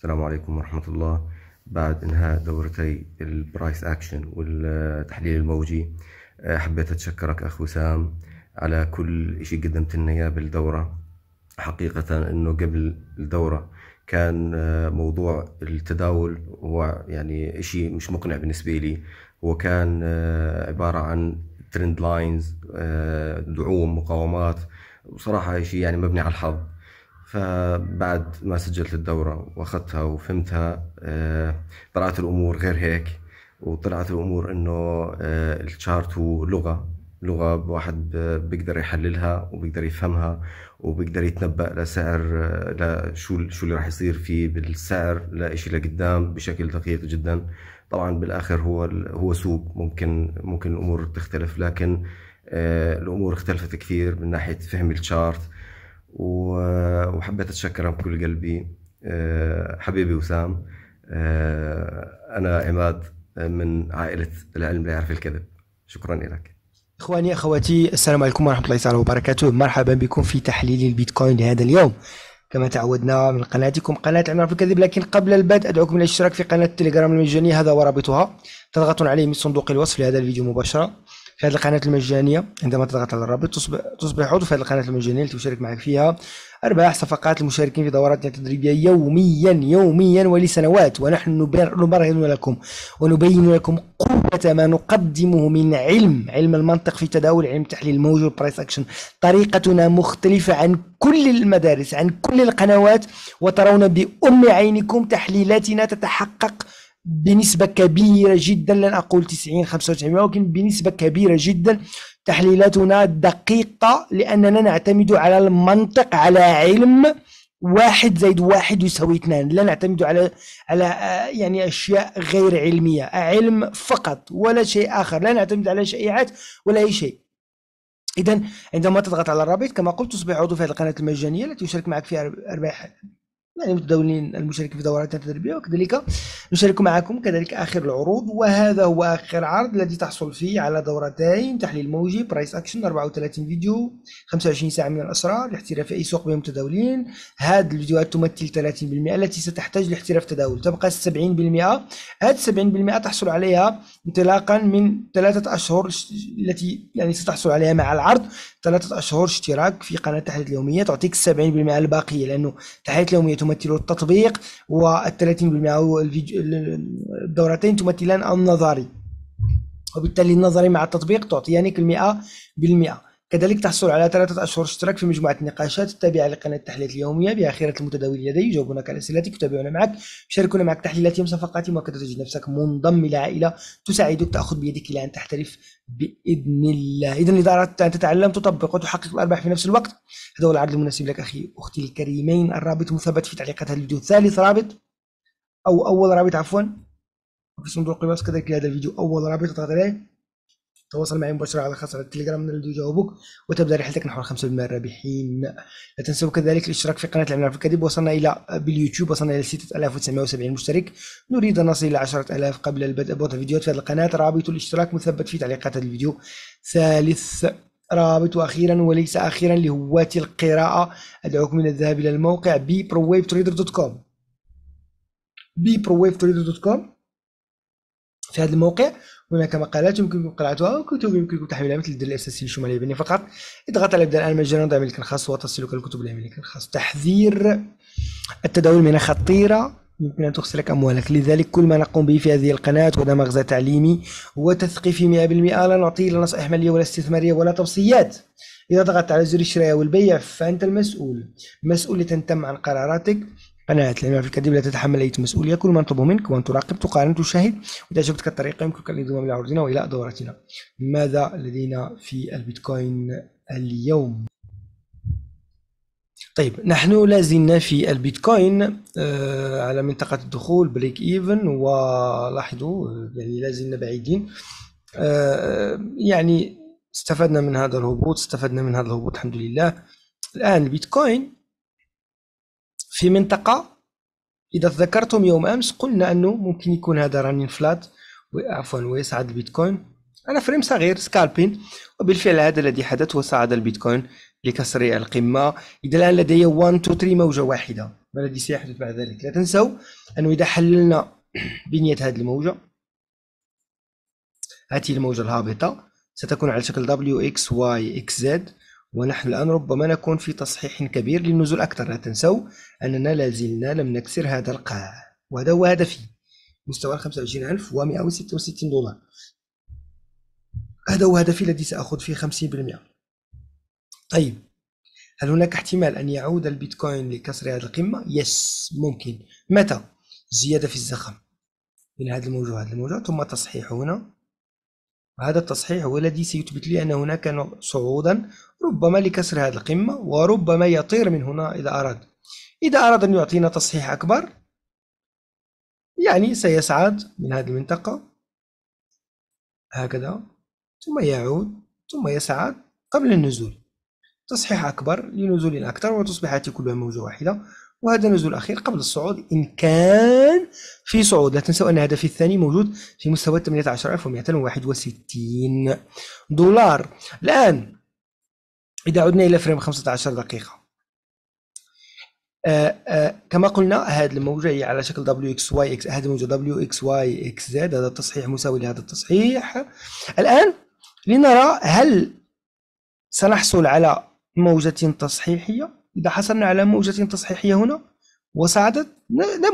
السلام عليكم ورحمة الله بعد انهاء دورتي البرايس اكشن والتحليل الموجي آه، حبيت اتشكرك اخ وسام على كل اشي قدمت لنا اياه بالدورة حقيقة انه قبل الدورة كان آه، موضوع التداول هو يعني اشي مش مقنع بالنسبة لي هو كان آه، عبارة عن ترند لاينز دعوم مقاومات بصراحة شيء يعني مبني على الحظ فبعد ما سجلت الدورة واخذتها وفهمتها آه، طلعت الامور غير هيك وطلعت الامور انه آه، الشارت هو لغه لغه واحد بيقدر يحللها وبيقدر يفهمها وبيقدر يتنبأ لسعر آه، لشو شو اللي راح يصير فيه بالسعر لإشي لقدام بشكل دقيق جدا طبعا بالاخر هو هو سوق ممكن ممكن الامور تختلف لكن الامور اختلفت كثير من ناحيه فهم الشارت وحبيت اتشكر عن كل قلبي آه، حبيبي وسام آه، انا عماد آه، من عائله العلم لا يعرف الكذب شكرا لك اخواني اخواتي السلام عليكم ورحمه الله تعالى وبركاته مرحبا بكم في تحليل البيتكوين لهذا اليوم كما تعودنا من قناتكم قناة عمر في الكذب لكن قبل البدء أدعوكم إلى الاشتراك في قناة التليجرام المجانية هذا ورابطها تضغطون عليه من صندوق الوصف لهذا الفيديو مباشرة في هذه القناة المجانية عندما تضغط على الرابط تصبح, تصبح عضو في هذه القناة المجانية التي أشارك معك فيها أرباح صفقات المشاركين في دوراتنا التدريبية يوميا يوميا ولسنوات ونحن نبرهن لكم ونبين لكم قوة ما نقدمه من علم علم المنطق في تداول علم تحليل الموج والبرايس أكشن طريقتنا مختلفة عن كل المدارس عن كل القنوات وترون بأم عينكم تحليلاتنا تتحقق بنسبه كبيره جدا لن اقول 90 95% ولكن بنسبه كبيره جدا تحليلاتنا دقيقه لاننا نعتمد على المنطق على علم واحد زائد واحد يساوي اثنان لا نعتمد على على آه، يعني اشياء غير علميه علم فقط ولا شيء اخر لا نعتمد على شائعات ولا اي شيء اذا عندما تضغط على الرابط كما قلت تصبح عضو في هذه القناه المجانيه التي يشارك معك فيها ارباح يعني متداولين المشاركين في دورات التدريبيه وكذلك نشارك معكم كذلك اخر العروض وهذا هو اخر عرض الذي تحصل فيه على دورتين تحليل موجي برايس اكشن 34 فيديو 25 ساعه من الاسرار لاحتراف اي سوق بين متداولين هذه الفيديوهات تمثل 30% التي ستحتاج لاحتراف تداول تبقى 70% هذه 70% تحصل عليها انطلاقا من ثلاثه اشهر التي يعني ستحصل عليها مع العرض ثلاثه اشهر اشتراك في قناه تحليل اليوميه تعطيك 70% الباقيه لانه تحليل اليوميه تمثل التطبيق و 30% الدورتين تمثلان النظري وبالتالي النظري مع التطبيق تعطيني المئة بالمئة كذلك تحصل على ثلاثة أشهر اشتراك في مجموعة النقاشات التابعة لقناة التحليلات اليومية بآخرة المتداول لدي يجاوبونك على أسئلتك يتابعون معك يشاركون معك تحليلاتهم صفقاتهم وكذا تجد نفسك منضم إلى عائلة تساعدك تأخذ بيدك إلى أن تحترف بإذن الله إذا إذا أردت أن تتعلم تطبق وتحقق الأرباح في نفس الوقت هذا هو العرض المناسب لك أخي أختي الكريمين الرابط مثبت في تعليقات هذا الفيديو ثالث رابط أو أول رابط عفوا في صندوق الوصف كذلك لهذا الفيديو أول رابط تضغط عليه تواصل معي مباشرة على خاصة على التليجرام نرد يجاوبك وتبدأ رحلتك نحو 5% الرابحين لا تنسوا كذلك الاشتراك في قناة العمل في الكذب وصلنا إلى باليوتيوب وصلنا إلى 6970 مشترك نريد أن نصل إلى 10000 قبل البدء بوضع فيديوهات في هذه القناة رابط الاشتراك مثبت في تعليقات هذا الفيديو ثالث رابط أخيرا وليس أخيرا لهواة القراءة أدعوكم إلى الذهاب إلى الموقع ببروويف تريدر دوت كوم ببروويف تريدر دوت كوم في هذا الموقع هناك مقالات يمكنكم قراءتها وكتب يمكنكم تحميلها مثل الدليل الاساسي للشمال الياباني فقط اضغط على ابدا الان مجانا ضع ملكا خاص وتصلك الكتب الامريكان خاص تحذير التداول من خطيره يمكن أن تخسرك أموالك لذلك كل ما نقوم به في هذه القناة وهذا مغزى تعليمي وتثقيفي 100% لا نعطي لا نصائح مالية ولا استثمارية ولا توصيات إذا ضغطت على زر الشراء والبيع فأنت المسؤول مسؤول تنتم عن قراراتك قناه لأن في الكذب لا تتحمل أي مسؤولية كل ما نطلبه منك وأن تراقب تقارن تشاهد وإذا عجبتك الطريقة يمكنك الانضمام إلى عرضنا وإلى دورتنا ماذا لدينا في البيتكوين اليوم طيب نحن لازلنا في البيتكوين آه على منطقة الدخول بريك ايفن ولاحظوا يعني لازلنا بعيدين آه يعني استفدنا من هذا الهبوط استفدنا من هذا الهبوط الحمد لله الآن البيتكوين في منطقة إذا تذكرتم يوم أمس قلنا أنه ممكن يكون هذا رانين فلات عفوا ويصعد البيتكوين على فريم صغير سكالبين وبالفعل هذا الذي حدث وصعد البيتكوين لكسر القمة إذا الآن لدي 1 2 3 موجة واحدة ما الذي سيحدث بعد ذلك لا تنسوا أنه إذا حللنا بنية هذه الموجة هذه الموجة الهابطة ستكون على شكل WXYXZ ونحن الآن ربما نكون في تصحيح كبير للنزول أكثر لا تنسوا أننا لازلنا لم نكسر هذا القاع وهذا هو هدفي مستوى 25166 دولار هذا هو هدفي الذي سأخذ فيه 50% طيب هل هناك احتمال أن يعود البيتكوين لكسر هذه القمة؟ يس ممكن متى؟ زيادة في الزخم من هذا الموجود هذا الموجود ثم تصحيح هنا وهذا التصحيح هو الذي سيثبت لي أن هناك صعودا ربما لكسر هذه القمة وربما يطير من هنا إذا أراد إذا أراد أن يعطينا تصحيح أكبر يعني سيصعد من هذه المنطقة هكذا ثم يعود ثم يصعد قبل النزول تصحيح أكبر لنزول أكثر وتصبح هاتي كلها موجة واحدة وهذا النزول الاخير قبل الصعود ان كان في صعود لا تنسوا ان هدفي الثاني موجود في مستوى 18261 دولار الان اذا عدنا الى فريم 15 دقيقه آآ آه، آآ آه، كما قلنا هذا هي يعني على شكل دبليو اكس واي اكس هذا الموجع دبليو اكس واي اكس زد هذا التصحيح مساوي لهذا التصحيح الان لنرى هل سنحصل على موجة تصحيحية إذا حصلنا على موجة تصحيحية هنا وصعدت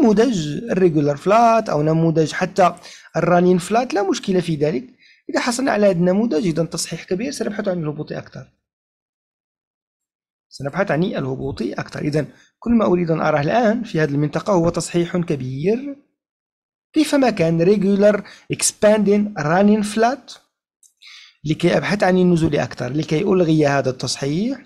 نموذج الريجولار فلات أو نموذج حتى الرانين فلات لا مشكلة في ذلك إذا حصلنا على هذا النموذج إذا تصحيح كبير سنبحث عن الهبوط أكثر سنبحث عن الهبوط أكثر إذا كل ما أريد أن أراه الآن في هذه المنطقة هو تصحيح كبير كيفما كان regular expanding running flat لكي أبحث عن النزول أكثر لكي ألغي هذا التصحيح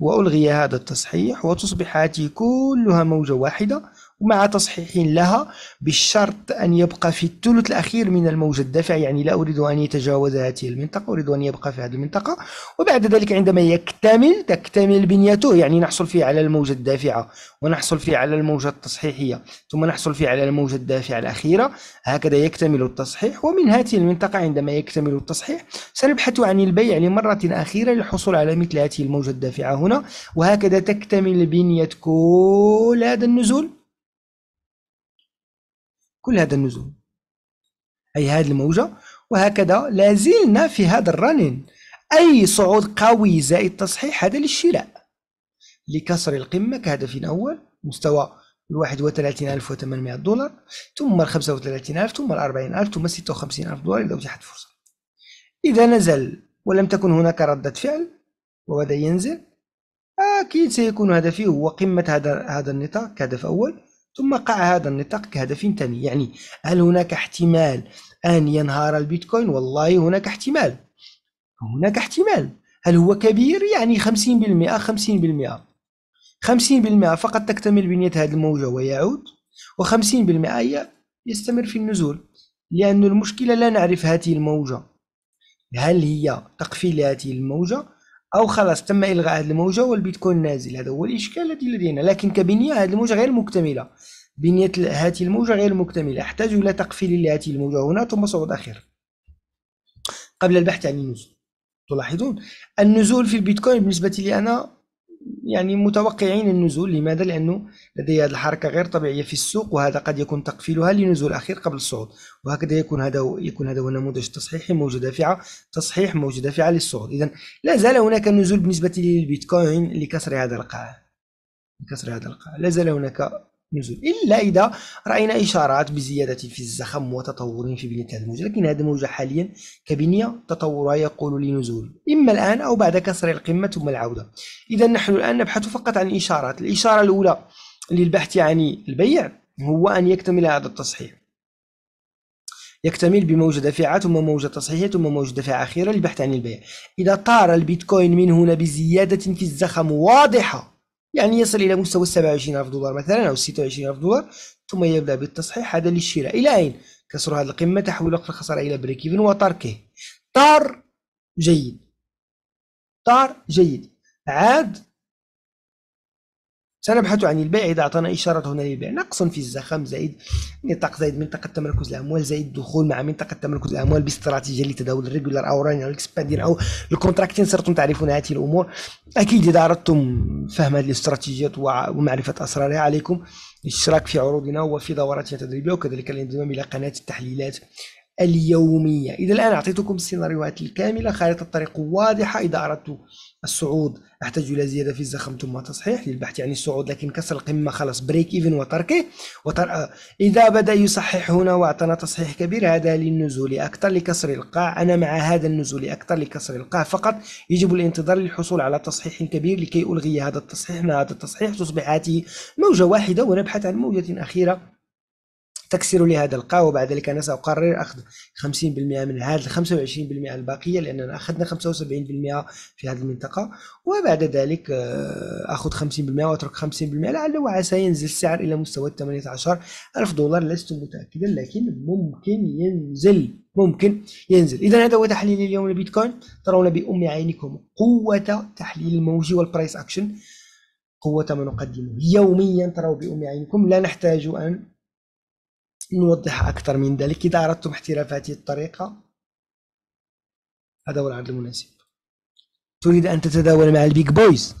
وألغي هذا التصحيح وتصبح هاته كلها موجة واحدة ومع تصحيح لها بشرط أن يبقى في الثلث الأخير من الموجة الدافع يعني لا أريد أن يتجاوز هذه المنطقة أريد أن يبقى في هذه المنطقة وبعد ذلك عندما يكتمل تكتمل بنيته يعني نحصل فيه على الموجة الدافعة ونحصل فيه على الموجة التصحيحية ثم نحصل فيه على الموجة الدافعة الأخيرة هكذا يكتمل التصحيح ومن هذه المنطقة عندما يكتمل التصحيح سنبحث عن البيع لمرة أخيرة للحصول على مثل هذه الموجة الدافعة هنا وهكذا تكتمل بنية كل هذا النزول كل هذا النزول أي هذه الموجة وهكذا لازلنا في هذا الرنين أي صعود قوي زائد تصحيح هذا للشراء لكسر القمة كهدف أول مستوى ال 31800 دولار ثم ال 35000 ثم ال 40000 ثم 56000 دولار إذا أتيحت فرصة إذا نزل ولم تكن هناك ردة فعل وبدأ ينزل أكيد سيكون هدفي هو قمة هذا هذا النطاق كهدف أول ثم قع هذا النطاق كهدف تاني يعني هل هناك احتمال أن ينهار البيتكوين والله هناك احتمال هناك احتمال هل هو كبير يعني 50% 50% 50% فقط تكتمل بنية هذه الموجة ويعود و50% يستمر في النزول لأن المشكلة لا نعرف هذه الموجة هل هي تقفيل هذه الموجة او خلاص تم الغاء هذه الموجه والبيتكوين نازل هذا هو الاشكال الذي لدينا لكن كبنيه هذه الموجه غير مكتمله بنيه هذه الموجه غير مكتمله احتاج الى تقفيل لهذه الموجه هنا ثم صعود اخر قبل البحث عن النزول تلاحظون النزول في البيتكوين بالنسبه لي انا يعني متوقعين النزول لماذا؟ لأنه لدي هذه الحركة غير طبيعية في السوق وهذا قد يكون تقفيلها لنزول أخير قبل الصعود وهكذا يكون هذا يكون هذا هو نموذج تصحيحي موجة دافعة تصحيح موجة دافعة للصعود إذا لا زال هناك نزول بالنسبة للبيتكوين لكسر هذا القاع لكسر هذا القاع لا زال هناك نزول إلا إذا رأينا إشارات بزيادة في الزخم وتطور في بنية هذا الموجة لكن هذا الموجة حاليا كبنية تطورها يقول لنزول إما الآن أو بعد كسر القمة ثم العودة إذا نحن الآن نبحث فقط عن إشارات الإشارة الأولى للبحث عن البيع هو أن يكتمل هذا التصحيح يكتمل بموجة دافعة ثم موجة تصحيحية ثم موجة دافعة أخيرة للبحث عن البيع إذا طار البيتكوين من هنا بزيادة في الزخم واضحة يعني يصل إلى مستوى الف دولار مثلا أو الف دولار ثم يبدأ بالتصحيح هذا للشراء إلى أين؟ كسر هذه القمة تحويل وقت الخسارة إلى بريك إيفن وتركه طار جيد طار جيد عاد سنبحث عن البيع إذا أعطانا إشارة هنا للبيع نقص في الزخم زائد نطاق زائد منطقة تمركز الأموال زائد دخول مع منطقة تمركز الأموال باستراتيجية لتداول الريجولار أو ران أو أو الكونتراكتين صرتم تعرفون هذه الأمور أكيد إذا أردتم فهم هذه الاستراتيجيات ومعرفة أسرارها عليكم الاشتراك في عروضنا وفي دوراتنا التدريبية وكذلك الانضمام إلى قناة التحليلات اليومية إذا الآن أعطيتكم السيناريوهات الكاملة خارطة الطريق واضحة إذا أردت الصعود أحتاج إلى زيادة في الزخم ثم تصحيح للبحث عن الصعود لكن كسر القمة خلاص بريك إيفن وتركه وتر... إذا بدأ يصحح هنا وأعطانا تصحيح كبير هذا للنزول أكثر لكسر القاع أنا مع هذا النزول أكثر لكسر القاع فقط يجب الانتظار للحصول على تصحيح كبير لكي ألغي هذا التصحيح مع هذا التصحيح تصبح هذه موجة واحدة ونبحث عن موجة أخيرة تكسر لي هذا القاع وبعد ذلك انا ساقرر اخذ 50% من هذه 25% الباقيه لاننا اخذنا 75% في هذه المنطقه وبعد ذلك آه، اخذ 50% واترك 50% لعل وعسى ينزل السعر الى مستوى 18000 دولار لست متاكدا لكن ممكن ينزل ممكن ينزل اذا هذا هو تحليل اليوم للبيتكوين ترون بام عينكم قوه تحليل الموجي والبرايس اكشن قوه ما نقدمه يوميا تروا بام عينكم لا نحتاج ان نوضح أكثر من ذلك إذا أردتم احتراف هذه الطريقة هذا هو العرض المناسب تريد أن تتداول مع البيج بويز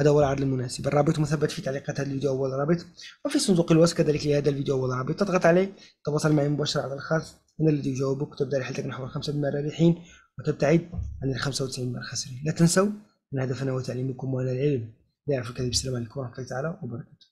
هذا هو العرض المناسب الرابط مثبت في تعليقات هذا الفيديو أول رابط وفي صندوق الوصف كذلك لهذا الفيديو أول رابط تضغط عليه تتواصل معي مباشرة على الخاص أنا الذي يجاوبك وتبدأ رحلتك نحو الخمسة بالمئة الرابحين وتبتعد عن ال 95 من الخاسرين لا تنسوا أن هدفنا هو تعليمكم ونال العلم لا يعرف الكذب السلام عليكم ورحمة الله تعالى وبركاته